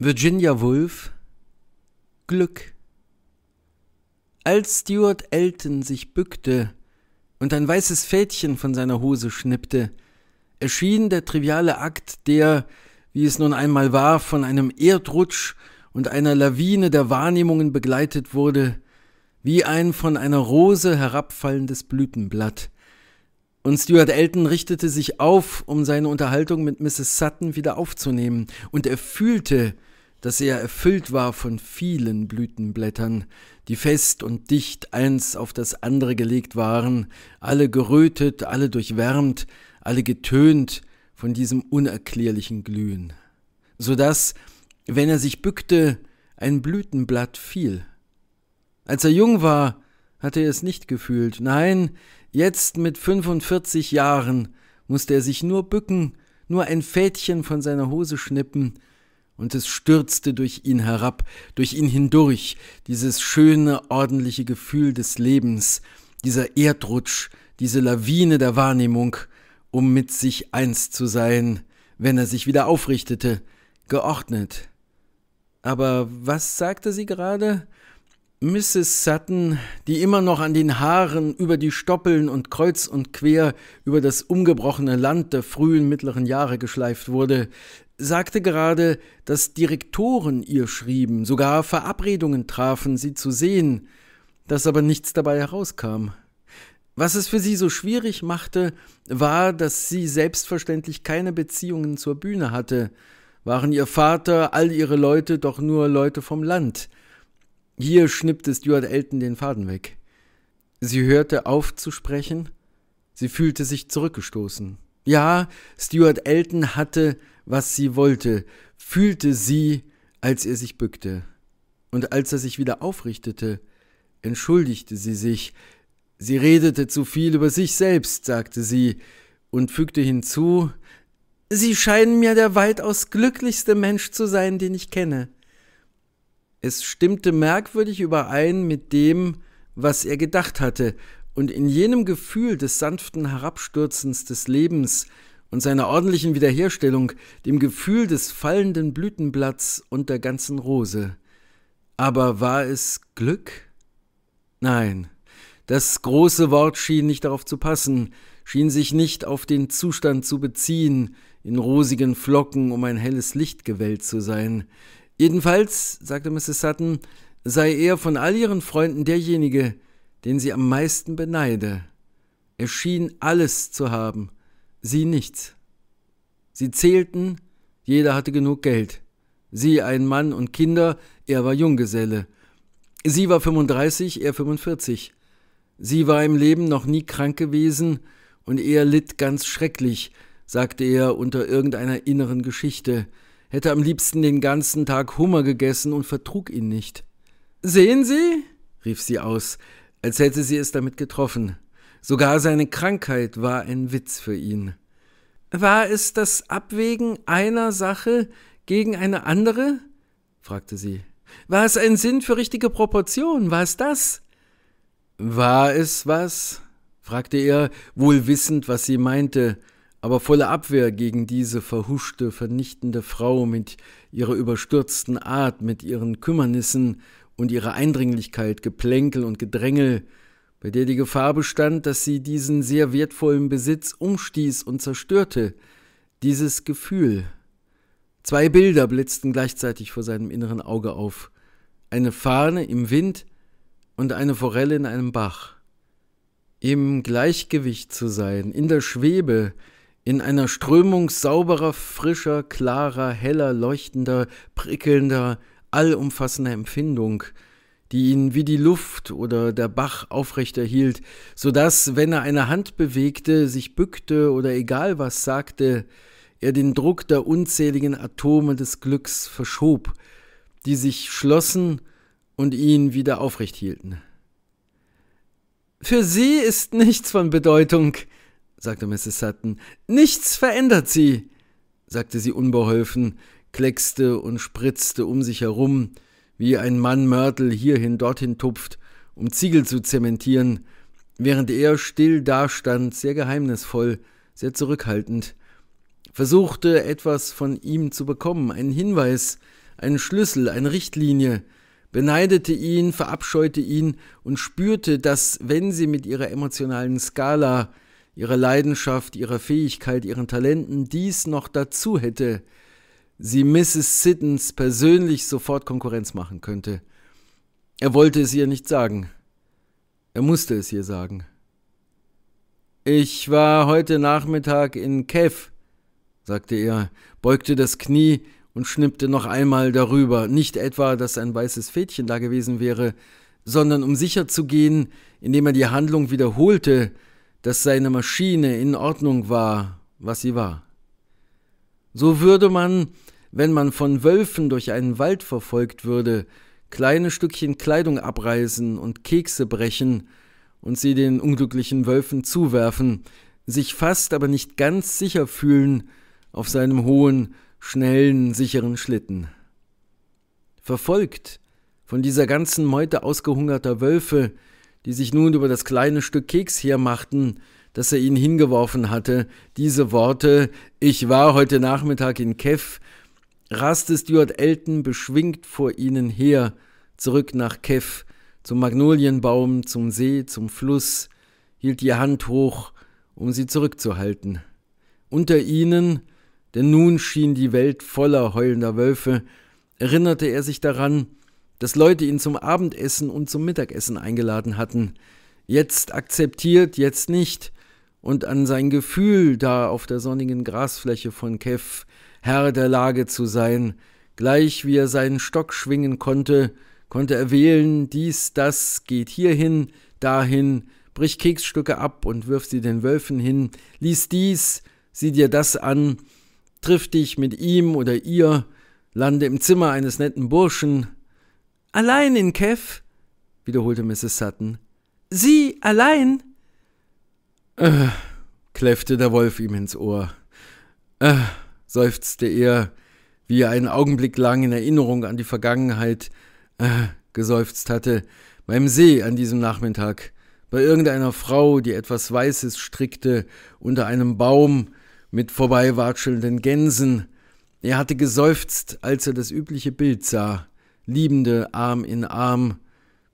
Virginia Woolf Glück Als Stuart Elton sich bückte und ein weißes Fädchen von seiner Hose schnippte, erschien der triviale Akt, der, wie es nun einmal war, von einem Erdrutsch und einer Lawine der Wahrnehmungen begleitet wurde, wie ein von einer Rose herabfallendes Blütenblatt. Und Stuart Elton richtete sich auf, um seine Unterhaltung mit Mrs. Sutton wieder aufzunehmen, und er fühlte, dass er erfüllt war von vielen Blütenblättern, die fest und dicht eins auf das andere gelegt waren, alle gerötet, alle durchwärmt, alle getönt von diesem unerklärlichen Glühen, so daß, wenn er sich bückte, ein Blütenblatt fiel. Als er jung war, hatte er es nicht gefühlt, nein, jetzt mit 45 Jahren musste er sich nur bücken, nur ein Fädchen von seiner Hose schnippen, und es stürzte durch ihn herab, durch ihn hindurch, dieses schöne, ordentliche Gefühl des Lebens, dieser Erdrutsch, diese Lawine der Wahrnehmung, um mit sich eins zu sein, wenn er sich wieder aufrichtete, geordnet. Aber was sagte sie gerade? Mrs. Sutton, die immer noch an den Haaren über die Stoppeln und kreuz und quer über das umgebrochene Land der frühen mittleren Jahre geschleift wurde, sagte gerade, dass Direktoren ihr schrieben, sogar Verabredungen trafen, sie zu sehen, dass aber nichts dabei herauskam. Was es für sie so schwierig machte, war, dass sie selbstverständlich keine Beziehungen zur Bühne hatte, waren ihr Vater, all ihre Leute doch nur Leute vom Land, hier schnippte Stuart Elton den Faden weg. Sie hörte auf zu sprechen. Sie fühlte sich zurückgestoßen. Ja, Stuart Elton hatte, was sie wollte, fühlte sie, als er sich bückte. Und als er sich wieder aufrichtete, entschuldigte sie sich. Sie redete zu viel über sich selbst, sagte sie, und fügte hinzu, Sie scheinen mir der weitaus glücklichste Mensch zu sein, den ich kenne. Es stimmte merkwürdig überein mit dem, was er gedacht hatte, und in jenem Gefühl des sanften Herabstürzens des Lebens und seiner ordentlichen Wiederherstellung, dem Gefühl des fallenden Blütenblatts und der ganzen Rose. Aber war es Glück? Nein, das große Wort schien nicht darauf zu passen, schien sich nicht auf den Zustand zu beziehen, in rosigen Flocken um ein helles Licht gewellt zu sein. Jedenfalls, sagte Mrs. Sutton, sei er von all ihren Freunden derjenige, den sie am meisten beneide. Er schien alles zu haben, sie nichts. Sie zählten, jeder hatte genug Geld. Sie ein Mann und Kinder, er war Junggeselle. Sie war 35, er 45. Sie war im Leben noch nie krank gewesen und er litt ganz schrecklich, sagte er unter irgendeiner inneren Geschichte hätte am liebsten den ganzen Tag Hummer gegessen und vertrug ihn nicht. Sehen Sie? rief sie aus, als hätte sie es damit getroffen. Sogar seine Krankheit war ein Witz für ihn. War es das Abwägen einer Sache gegen eine andere? fragte sie. War es ein Sinn für richtige Proportionen? War es das? War es was? fragte er, wohl wissend, was sie meinte aber voller Abwehr gegen diese verhuschte, vernichtende Frau mit ihrer überstürzten Art, mit ihren Kümmernissen und ihrer Eindringlichkeit, Geplänkel und Gedrängel, bei der die Gefahr bestand, dass sie diesen sehr wertvollen Besitz umstieß und zerstörte, dieses Gefühl. Zwei Bilder blitzten gleichzeitig vor seinem inneren Auge auf eine Fahne im Wind und eine Forelle in einem Bach. Im Gleichgewicht zu sein, in der Schwebe, in einer Strömung sauberer, frischer, klarer, heller, leuchtender, prickelnder, allumfassender Empfindung, die ihn wie die Luft oder der Bach aufrechterhielt, so dass, wenn er eine Hand bewegte, sich bückte oder egal was sagte, er den Druck der unzähligen Atome des Glücks verschob, die sich schlossen und ihn wieder aufrecht hielten. Für sie ist nichts von Bedeutung, sagte Mrs. Sutton. Nichts verändert sie, sagte sie unbeholfen, kleckste und spritzte um sich herum, wie ein Mann Mörtel hierhin dorthin tupft, um Ziegel zu zementieren, während er still dastand, sehr geheimnisvoll, sehr zurückhaltend, versuchte etwas von ihm zu bekommen, einen Hinweis, einen Schlüssel, eine Richtlinie, beneidete ihn, verabscheute ihn und spürte, dass wenn sie mit ihrer emotionalen Skala ihre Leidenschaft, ihrer Fähigkeit, ihren Talenten dies noch dazu hätte, sie Mrs. Siddons persönlich sofort Konkurrenz machen könnte. Er wollte es ihr nicht sagen. Er musste es ihr sagen. Ich war heute Nachmittag in Kev, sagte er, beugte das Knie und schnippte noch einmal darüber, nicht etwa, dass ein weißes Fädchen da gewesen wäre, sondern um sicher zu gehen, indem er die Handlung wiederholte, dass seine Maschine in Ordnung war, was sie war. So würde man, wenn man von Wölfen durch einen Wald verfolgt würde, kleine Stückchen Kleidung abreißen und Kekse brechen und sie den unglücklichen Wölfen zuwerfen, sich fast aber nicht ganz sicher fühlen auf seinem hohen, schnellen, sicheren Schlitten. Verfolgt von dieser ganzen Meute ausgehungerter Wölfe, die sich nun über das kleine Stück Keks hermachten, das er ihnen hingeworfen hatte, diese Worte Ich war heute Nachmittag in Kew, raste Stuart Elton beschwingt vor ihnen her, zurück nach Kew, zum Magnolienbaum, zum See, zum Fluss, hielt die Hand hoch, um sie zurückzuhalten. Unter ihnen, denn nun schien die Welt voller heulender Wölfe, erinnerte er sich daran, dass Leute ihn zum Abendessen und zum Mittagessen eingeladen hatten. Jetzt akzeptiert, jetzt nicht. Und an sein Gefühl, da auf der sonnigen Grasfläche von Kev Herr der Lage zu sein, gleich wie er seinen Stock schwingen konnte, konnte er wählen, dies, das, geht hierhin, dahin, brich Keksstücke ab und wirf sie den Wölfen hin, lies dies, sieh dir das an, triff dich mit ihm oder ihr, lande im Zimmer eines netten Burschen, Allein in Kev, wiederholte Mrs. Sutton. Sie allein? Äh, kläffte der Wolf ihm ins Ohr. Äh, seufzte er, wie er einen Augenblick lang in Erinnerung an die Vergangenheit äh, geseufzt hatte, beim See an diesem Nachmittag, bei irgendeiner Frau, die etwas Weißes strickte, unter einem Baum mit vorbeiwatschelnden Gänsen. Er hatte geseufzt, als er das übliche Bild sah. Liebende Arm in Arm,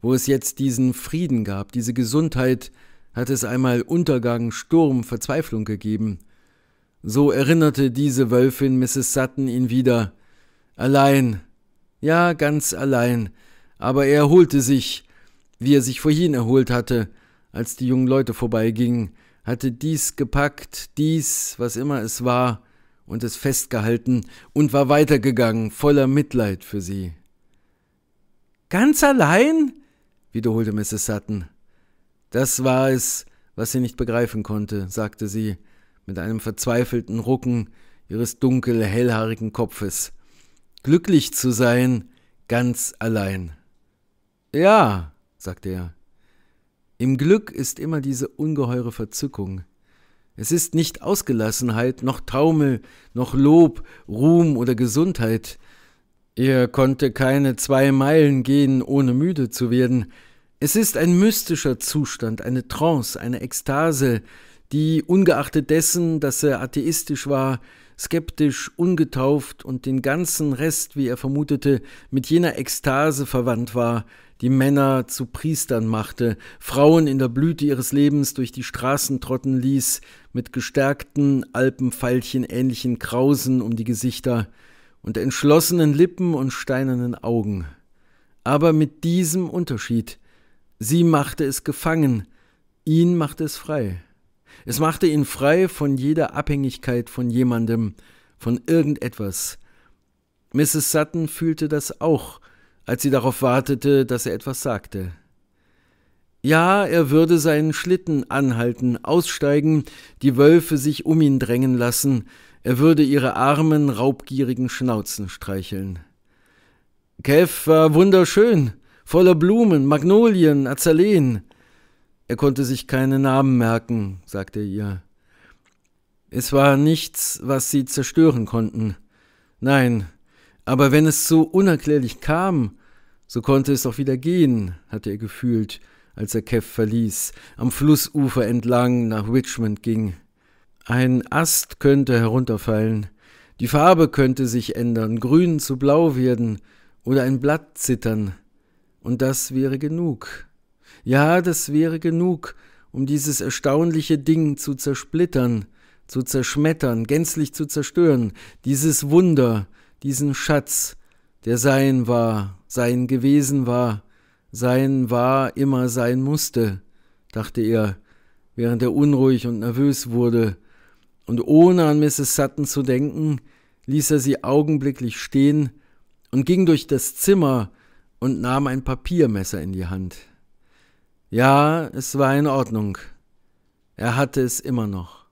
wo es jetzt diesen Frieden gab, diese Gesundheit, hat es einmal Untergang, Sturm, Verzweiflung gegeben. So erinnerte diese Wölfin Mrs. Sutton ihn wieder. Allein, ja, ganz allein, aber er erholte sich, wie er sich vorhin erholt hatte, als die jungen Leute vorbeigingen, hatte dies gepackt, dies, was immer es war, und es festgehalten und war weitergegangen, voller Mitleid für sie. Ganz allein? wiederholte Mrs. Sutton. Das war es, was sie nicht begreifen konnte, sagte sie mit einem verzweifelten Rucken ihres dunkel hellhaarigen Kopfes. Glücklich zu sein, ganz allein. Ja, sagte er. Im Glück ist immer diese ungeheure Verzückung. Es ist nicht Ausgelassenheit, noch Taumel, noch Lob, Ruhm oder Gesundheit, er konnte keine zwei Meilen gehen, ohne müde zu werden. Es ist ein mystischer Zustand, eine Trance, eine Ekstase, die ungeachtet dessen, dass er atheistisch war, skeptisch, ungetauft und den ganzen Rest, wie er vermutete, mit jener Ekstase verwandt war, die Männer zu Priestern machte, Frauen in der Blüte ihres Lebens durch die Straßen trotten ließ, mit gestärkten, alpenfeilchen ähnlichen Krausen um die Gesichter, und entschlossenen Lippen und steinernen Augen. Aber mit diesem Unterschied. Sie machte es gefangen, ihn machte es frei. Es machte ihn frei von jeder Abhängigkeit von jemandem, von irgendetwas. Mrs. Sutton fühlte das auch, als sie darauf wartete, dass er etwas sagte. Ja, er würde seinen Schlitten anhalten, aussteigen, die Wölfe sich um ihn drängen lassen, er würde ihre armen, raubgierigen Schnauzen streicheln. Kev war wunderschön, voller Blumen, Magnolien, Azaleen. Er konnte sich keine Namen merken, sagte er ihr. Es war nichts, was sie zerstören konnten. Nein, aber wenn es so unerklärlich kam, so konnte es auch wieder gehen, hatte er gefühlt, als er Kev verließ, am Flussufer entlang nach Richmond ging. Ein Ast könnte herunterfallen, die Farbe könnte sich ändern, grün zu blau werden oder ein Blatt zittern. Und das wäre genug. Ja, das wäre genug, um dieses erstaunliche Ding zu zersplittern, zu zerschmettern, gänzlich zu zerstören, dieses Wunder, diesen Schatz, der sein war, sein gewesen war, sein war, immer sein musste, dachte er, während er unruhig und nervös wurde, und ohne an Mrs. Sutton zu denken, ließ er sie augenblicklich stehen und ging durch das Zimmer und nahm ein Papiermesser in die Hand. Ja, es war in Ordnung. Er hatte es immer noch.